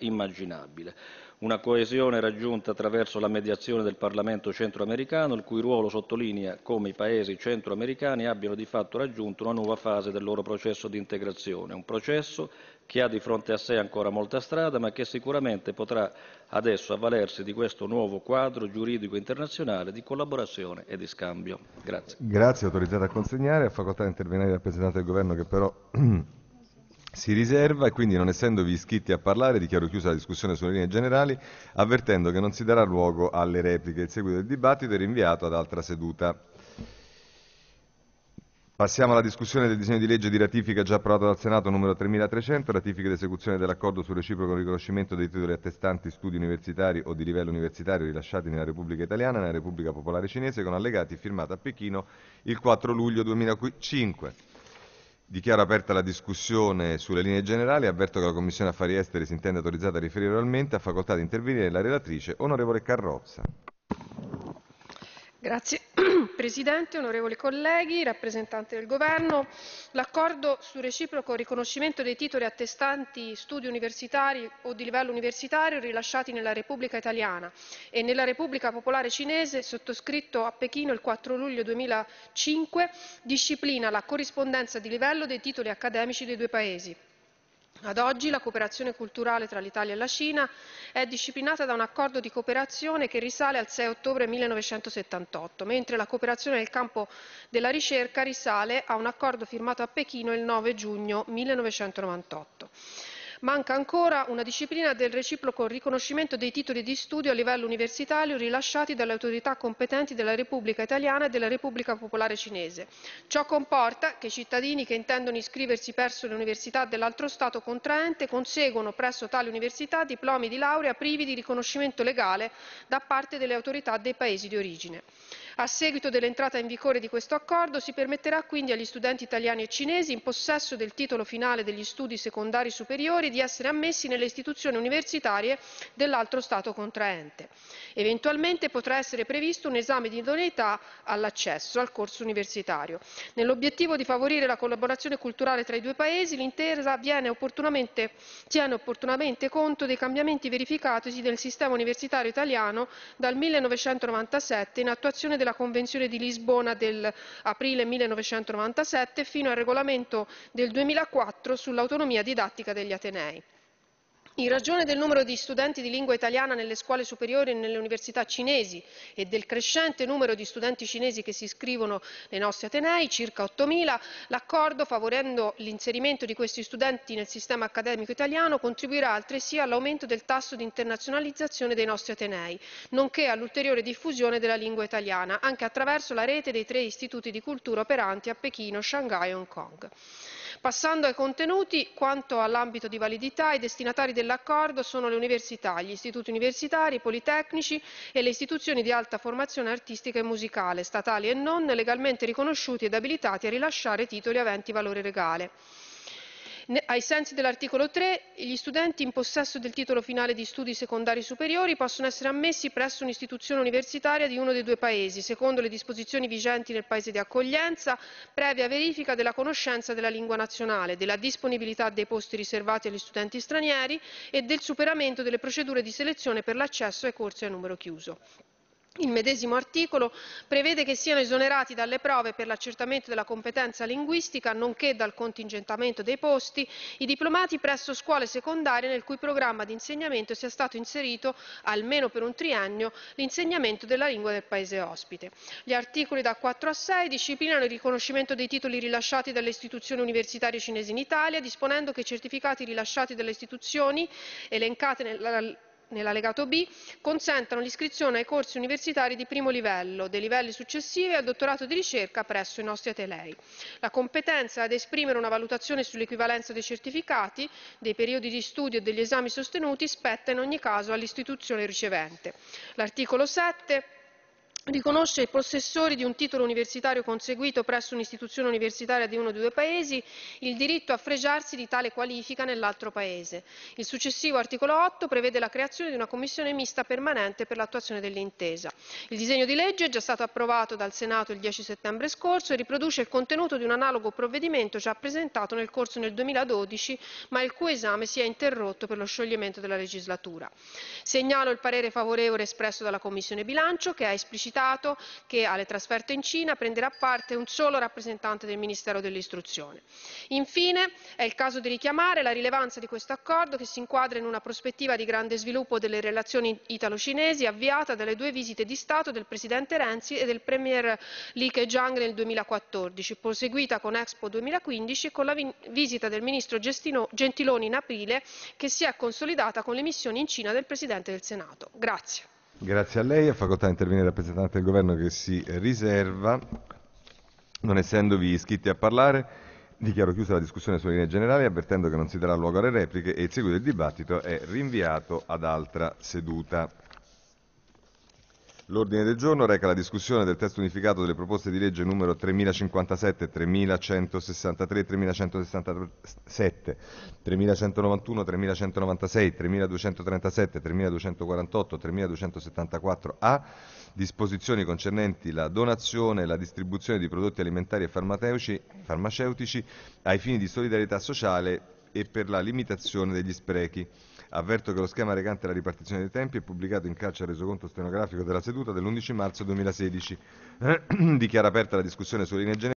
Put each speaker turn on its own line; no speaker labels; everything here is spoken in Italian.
immaginabile. Una coesione raggiunta attraverso la mediazione del Parlamento centroamericano, il cui ruolo sottolinea come i paesi centroamericani abbiano di fatto raggiunto una nuova fase del loro processo di integrazione, un processo che ha di fronte a sé ancora molta strada, ma che sicuramente potrà adesso avvalersi di questo nuovo quadro giuridico internazionale di collaborazione e di scambio.
Grazie. Grazie, autorizzata a consegnare. A facoltà di intervenire il rappresentante del Governo che però si riserva e quindi non essendovi iscritti a parlare dichiaro chiusa la discussione sulle linee generali avvertendo che non si darà luogo alle repliche. Il seguito del dibattito è rinviato ad altra seduta. Passiamo alla discussione del disegno di legge di ratifica già approvato dal Senato numero 3300, ratifica ed esecuzione dell'accordo sul reciproco riconoscimento dei titoli attestanti studi universitari o di livello universitario rilasciati nella Repubblica Italiana e nella Repubblica Popolare Cinese con allegati firmata a Pechino il 4 luglio 2005. Dichiaro aperta la discussione sulle linee generali. Avverto che la Commissione Affari Esteri si intende autorizzata a riferire oralmente. Ha facoltà di intervenire la relatrice, onorevole Carrozza.
Grazie. Presidente, onorevoli colleghi, rappresentante del Governo, l'accordo sul reciproco riconoscimento dei titoli attestanti studi universitari o di livello universitario rilasciati nella Repubblica Italiana e nella Repubblica Popolare Cinese, sottoscritto a Pechino il 4 luglio 2005, disciplina la corrispondenza di livello dei titoli accademici dei due Paesi. Ad oggi la cooperazione culturale tra l'Italia e la Cina è disciplinata da un accordo di cooperazione che risale al 6 ottobre 1978, mentre la cooperazione nel campo della ricerca risale a un accordo firmato a Pechino il 9 giugno 1998. Manca ancora una disciplina del reciproco riconoscimento dei titoli di studio a livello universitario rilasciati dalle autorità competenti della Repubblica Italiana e della Repubblica Popolare Cinese. Ciò comporta che i cittadini che intendono iscriversi presso le università dell'altro Stato contraente conseguono presso tali università diplomi di laurea privi di riconoscimento legale da parte delle autorità dei paesi di origine. A seguito dell'entrata in vigore di questo accordo si permetterà quindi agli studenti italiani e cinesi in possesso del titolo finale degli studi secondari superiori di essere ammessi nelle istituzioni universitarie dell'altro Stato contraente. Eventualmente potrà essere previsto un esame di idoneità all'accesso al corso universitario. Nell'obiettivo di favorire la collaborazione culturale tra i due Paesi, l'intesa opportunamente, tiene opportunamente conto dei cambiamenti verificatisi nel sistema universitario italiano dal 1997 in attuazione della Convenzione di Lisbona dell'aprile 1997 fino al regolamento del 2004 sull'autonomia didattica degli Atenei. In ragione del numero di studenti di lingua italiana nelle scuole superiori e nelle università cinesi e del crescente numero di studenti cinesi che si iscrivono nei nostri Atenei, circa 8.000, l'accordo, favorendo l'inserimento di questi studenti nel sistema accademico italiano, contribuirà altresì all'aumento del tasso di internazionalizzazione dei nostri Atenei, nonché all'ulteriore diffusione della lingua italiana, anche attraverso la rete dei tre istituti di cultura operanti a Pechino, Shanghai e Hong Kong. Passando ai contenuti, quanto all'ambito di validità, i destinatari dell'accordo sono le università, gli istituti universitari, i politecnici e le istituzioni di alta formazione artistica e musicale, statali e non, legalmente riconosciuti ed abilitati a rilasciare titoli aventi valore legale ai sensi dell'articolo 3, gli studenti in possesso del titolo finale di studi secondari superiori possono essere ammessi presso un'istituzione universitaria di uno dei due Paesi, secondo le disposizioni vigenti nel Paese di accoglienza, previa verifica della conoscenza della lingua nazionale, della disponibilità dei posti riservati agli studenti stranieri e del superamento delle procedure di selezione per l'accesso ai corsi a numero chiuso. Il medesimo articolo prevede che siano esonerati dalle prove per l'accertamento della competenza linguistica, nonché dal contingentamento dei posti, i diplomati presso scuole secondarie nel cui programma di insegnamento sia stato inserito, almeno per un triennio, l'insegnamento della lingua del paese ospite. Gli articoli da 4 a 6 disciplinano il riconoscimento dei titoli rilasciati dalle istituzioni universitarie cinesi in Italia, disponendo che i certificati rilasciati dalle istituzioni elencate nella nell'allegato B, consentano l'iscrizione ai corsi universitari di primo livello, dei livelli successivi e al dottorato di ricerca presso i nostri atelei. La competenza ad esprimere una valutazione sull'equivalenza dei certificati, dei periodi di studio e degli esami sostenuti spetta in ogni caso all'istituzione ricevente. L'articolo 7 riconosce ai possessori di un titolo universitario conseguito presso un'istituzione universitaria di uno o due Paesi il diritto a fregiarsi di tale qualifica nell'altro Paese. Il successivo articolo 8 prevede la creazione di una commissione mista permanente per l'attuazione dell'intesa. Il disegno di legge è già stato approvato dal Senato il 10 settembre scorso e riproduce il contenuto di un analogo provvedimento già presentato nel corso del 2012, ma il cui esame si è interrotto per lo scioglimento della legislatura. Segnalo il parere favorevole espresso dalla Commissione Bilancio che ha esplicitamente citato che alle trasferte in Cina prenderà parte un solo rappresentante del Ministero dell'Istruzione. Infine, è il caso di richiamare la rilevanza di questo accordo che si inquadra in una prospettiva di grande sviluppo delle relazioni italo-cinesi avviata dalle due visite di Stato del Presidente Renzi e del Premier Li Keqiang nel 2014, proseguita con Expo 2015 e con la visita del Ministro Gentiloni in aprile che si è consolidata con le missioni in Cina del Presidente del Senato. Grazie.
Grazie a lei. A facoltà interviene il rappresentante del governo che si riserva, non essendovi iscritti a parlare, Dichiaro chiusa la discussione sulle linee generali, avvertendo che non si darà luogo alle repliche e il seguito del dibattito è rinviato ad altra seduta. L'ordine del giorno reca la discussione del testo unificato delle proposte di legge numero 3057, 3163, 3167, 3191, 3196, 3237, 3248, 3274A, disposizioni concernenti la donazione e la distribuzione di prodotti alimentari e farmaceutici ai fini di solidarietà sociale e per la limitazione degli sprechi. Avverto che lo schema recante la ripartizione dei tempi è pubblicato in caccia al resoconto stenografico della seduta dell'11 marzo 2016. Dichiara aperta la discussione sulle linee generali.